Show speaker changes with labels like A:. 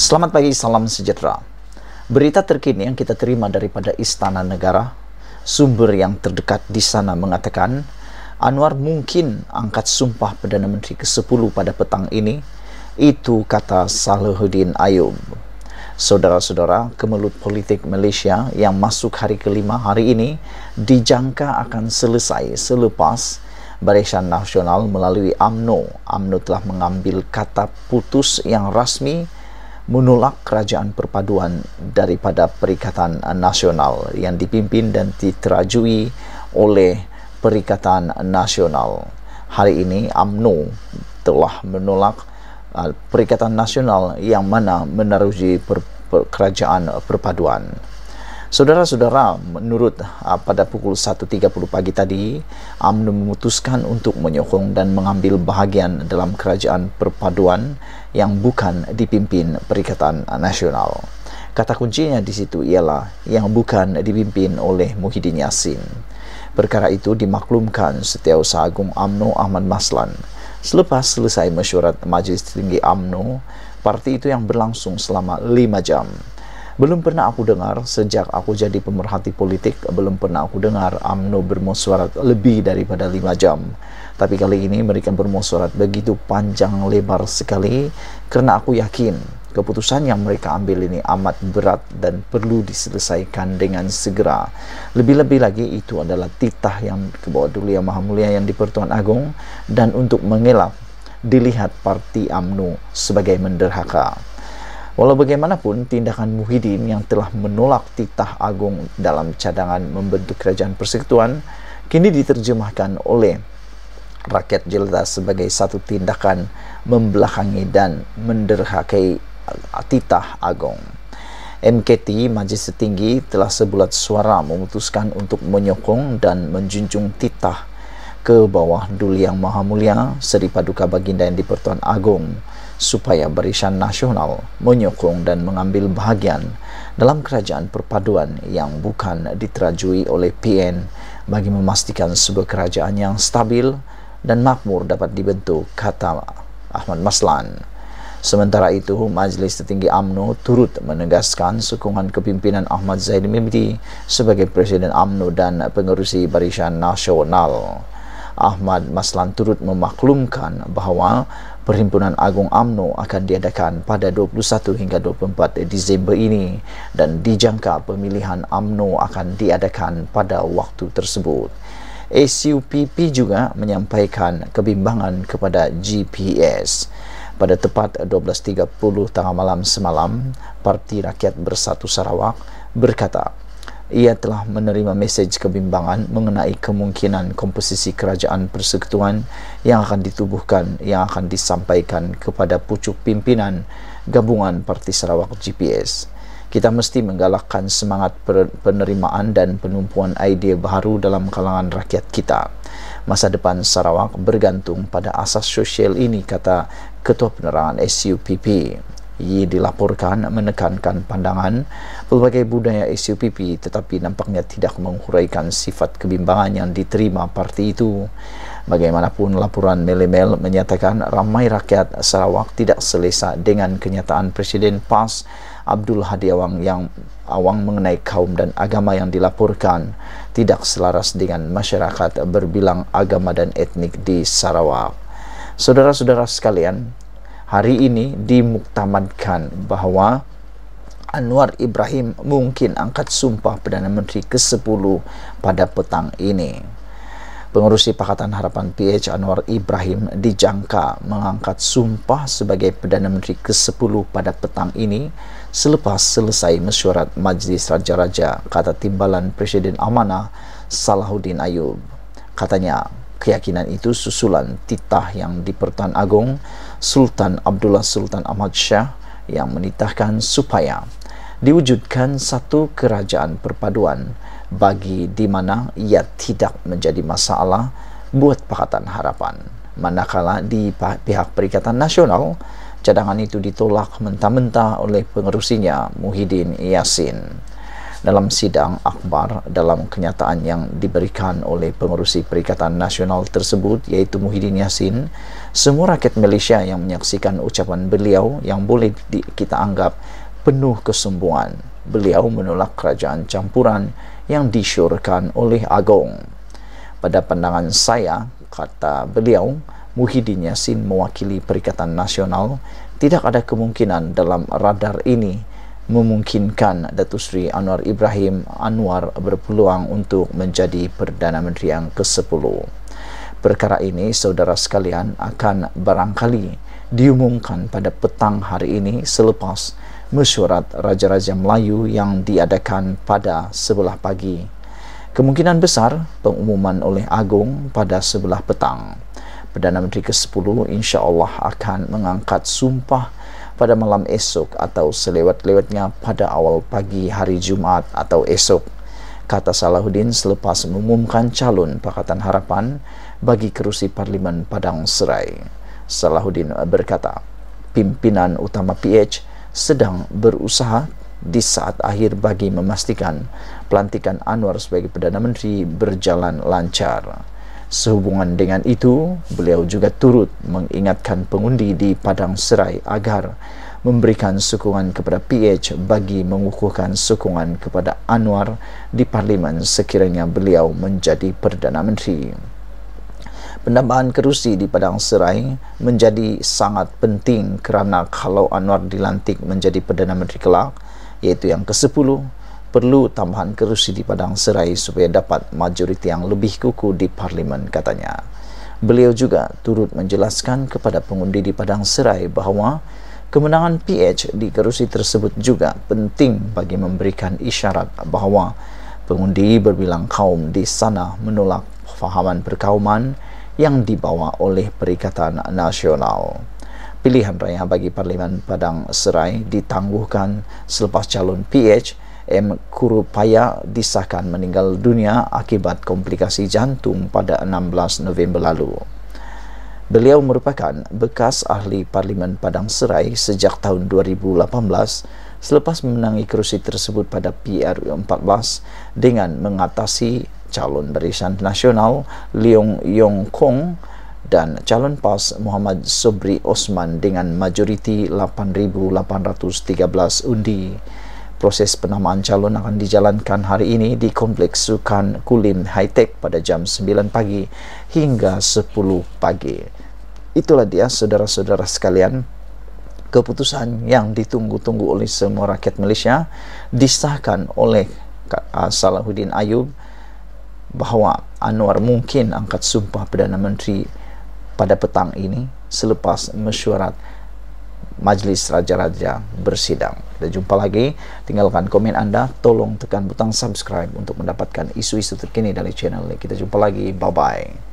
A: Selamat pagi, salam sejahtera. Berita terkini yang kita terima daripada Istana Negara, sumber yang terdekat di sana mengatakan Anwar mungkin angkat sumpah Perdana Menteri ke-10 pada petang ini, itu kata Salahuddin Ayub. Saudara-saudara, kemelut politik Malaysia yang masuk hari kelima hari ini dijangka akan selesai selepas Barisan Nasional melalui AMNO. AMNO telah mengambil kata putus yang rasmi menolak kerajaan perpaduan daripada Perikatan Nasional yang dipimpin dan diterajui oleh Perikatan Nasional. Hari ini AMNO telah menolak uh, Perikatan Nasional yang mana meneruji per, per, kerajaan perpaduan. Saudara-saudara, menurut uh, pada pukul 1.30 pagi tadi, UMNO memutuskan untuk menyokong dan mengambil bahagian dalam kerajaan perpaduan yang bukan dipimpin Perikatan Nasional. Kata kuncinya di situ ialah yang bukan dipimpin oleh Muhyiddin Yassin. Perkara itu dimaklumkan Setiausaha Agung UMNO Ahmad Maslan selepas selesai mesyuarat Majlis Tinggi UMNO, parti itu yang berlangsung selama 5 jam. Belum pernah aku dengar sejak aku jadi pemerhati politik, belum pernah aku dengar UMNO bermusyawarat lebih daripada 5 jam. Tapi kali ini mereka bermusyawarat begitu panjang lebar sekali karena aku yakin keputusan yang mereka ambil ini amat berat dan perlu diselesaikan dengan segera. Lebih-lebih lagi itu adalah titah yang kebawa dulu yang maha mulia yang dipertuan agung dan untuk mengelap dilihat parti UMNO sebagai menderhaka. Walau bagaimanapun, tindakan Muhyiddin yang telah menolak titah agung dalam cadangan membentuk kerajaan persekutuan kini diterjemahkan oleh rakyat jelata sebagai satu tindakan membelakangi dan menderhakai titah agung. MKT Majlis Setinggi telah sebulat suara memutuskan untuk menyokong dan menjunjung titah ke bawah duli Yang Maha Mulia Seri Paduka Baginda yang Dipertuan pertuan Agong supaya barisan nasional menyokong dan mengambil bahagian dalam kerajaan perpaduan yang bukan diterajui oleh PN bagi memastikan sebuah kerajaan yang stabil dan makmur dapat dibentuk kata Ahmad Maslan. Sementara itu, Majlis Tertinggi AMNO turut menegaskan sokongan kepimpinan Ahmad Zaid Mimdi sebagai Presiden AMNO dan Pengerusi Barisan Nasional. Ahmad Maslan turut memaklumkan bahawa Perhimpunan Agung AMNO akan diadakan pada 21 hingga 24 Disember ini dan dijangka pemilihan AMNO akan diadakan pada waktu tersebut. ACUPP juga menyampaikan kebimbangan kepada GPS. Pada tepat 12.30 tengah malam semalam, Parti Rakyat Bersatu Sarawak berkata, ia telah menerima mesej kebimbangan mengenai kemungkinan komposisi kerajaan persekutuan yang akan ditubuhkan yang akan disampaikan kepada pucuk pimpinan gabungan Parti Sarawak GPS. Kita mesti menggalakkan semangat penerimaan dan penumpuan idea baru dalam kalangan rakyat kita. Masa depan Sarawak bergantung pada asas sosial ini, kata Ketua Penerangan SUPP. Ia dilaporkan menekankan pandangan pelbagai budaya SUPP tetapi nampaknya tidak menghuraikan sifat kebimbangan yang diterima parti itu. Bagaimanapun laporan Melemel menyatakan ramai rakyat Sarawak tidak selesa dengan kenyataan Presiden PAS Abdul Hadi Awang yang awang mengenai kaum dan agama yang dilaporkan tidak selaras dengan masyarakat berbilang agama dan etnik di Sarawak. Saudara-saudara sekalian, hari ini dimuktamadkan bahawa Anwar Ibrahim mungkin angkat sumpah Perdana Menteri ke-10 pada petang ini. Pengurusi Pakatan Harapan PH Anwar Ibrahim dijangka mengangkat sumpah sebagai Perdana Menteri ke-10 pada petang ini selepas selesai mesyuarat Majlis Raja-Raja kata Timbalan Presiden Amanah Salahuddin Ayub. Katanya, keyakinan itu susulan titah yang di Pertuan Agong Sultan Abdullah Sultan Ahmad Shah yang menitahkan supaya diwujudkan satu kerajaan perpaduan bagi di mana ia tidak menjadi masalah buat Pakatan Harapan. Manakala di pihak Perikatan Nasional, cadangan itu ditolak mentah-mentah oleh pengerusinya Muhyiddin Yassin dalam sidang akbar dalam kenyataan yang diberikan oleh pengurusi Perikatan Nasional tersebut iaitu Muhyiddin Yassin semua rakyat Malaysia yang menyaksikan ucapan beliau yang boleh di, kita anggap penuh kesembuhan beliau menolak kerajaan campuran yang disyorkan oleh Agong pada pandangan saya kata beliau Muhyiddin Yassin mewakili Perikatan Nasional tidak ada kemungkinan dalam radar ini memungkinkan Datu Seri Anwar Ibrahim Anwar berpeluang untuk menjadi Perdana Menteri yang ke-10. Perkara ini saudara sekalian akan barangkali diumumkan pada petang hari ini selepas mesyuarat Raja-Raja Melayu yang diadakan pada sebelah pagi. Kemungkinan besar pengumuman oleh Agong pada sebelah petang. Perdana Menteri ke-10 insya Allah akan mengangkat sumpah pada malam esok atau selewat-lewatnya pada awal pagi hari Jumat atau esok kata Salahuddin selepas mengumumkan calon Pakatan Harapan bagi kerusi Parlimen Padang Serai. Salahuddin berkata, pimpinan utama PH sedang berusaha di saat akhir bagi memastikan pelantikan Anwar sebagai Perdana Menteri berjalan lancar. Sehubungan dengan itu, beliau juga turut mengingatkan pengundi di Padang Serai agar memberikan sokongan kepada PH bagi mengukuhkan sokongan kepada Anwar di Parlimen sekiranya beliau menjadi Perdana Menteri. Penambahan kerusi di Padang Serai menjadi sangat penting kerana kalau Anwar dilantik menjadi Perdana Menteri kelak, iaitu yang ke-10, perlu tambahan kerusi di Padang Serai supaya dapat majoriti yang lebih kuku di parlimen katanya. Beliau juga turut menjelaskan kepada pengundi di Padang Serai bahawa kemenangan PH di kerusi tersebut juga penting bagi memberikan isyarat bahawa pengundi berbilang kaum di sana menolak fahaman perkauman yang dibawa oleh Perikatan Nasional. Pilihan raya bagi Parlimen Padang Serai ditangguhkan selepas calon PH M. Kurupaya disahkan meninggal dunia akibat komplikasi jantung pada 16 November lalu. Beliau merupakan bekas ahli Parlimen Padang Serai sejak tahun 2018 selepas memenangi kerusi tersebut pada PRU14 dengan mengatasi calon barisan nasional Leong Yong Kong dan calon PAS Muhammad Sobri Osman dengan majoriti 8,813 undi. Proses penamaan calon akan dijalankan hari ini di Kompleks Sukan Kulim Tech pada jam 9 pagi hingga 10 pagi. Itulah dia saudara-saudara sekalian keputusan yang ditunggu-tunggu oleh semua rakyat Malaysia disahkan oleh ah, Salahuddin Ayub bahawa Anwar mungkin angkat sumpah Perdana Menteri pada petang ini selepas mesyuarat Majlis Raja-Raja bersidang. Kita jumpa lagi. Tinggalkan komen anda. Tolong tekan butang subscribe untuk mendapatkan isu-isu terkini dari channel. ini. Kita jumpa lagi. Bye-bye.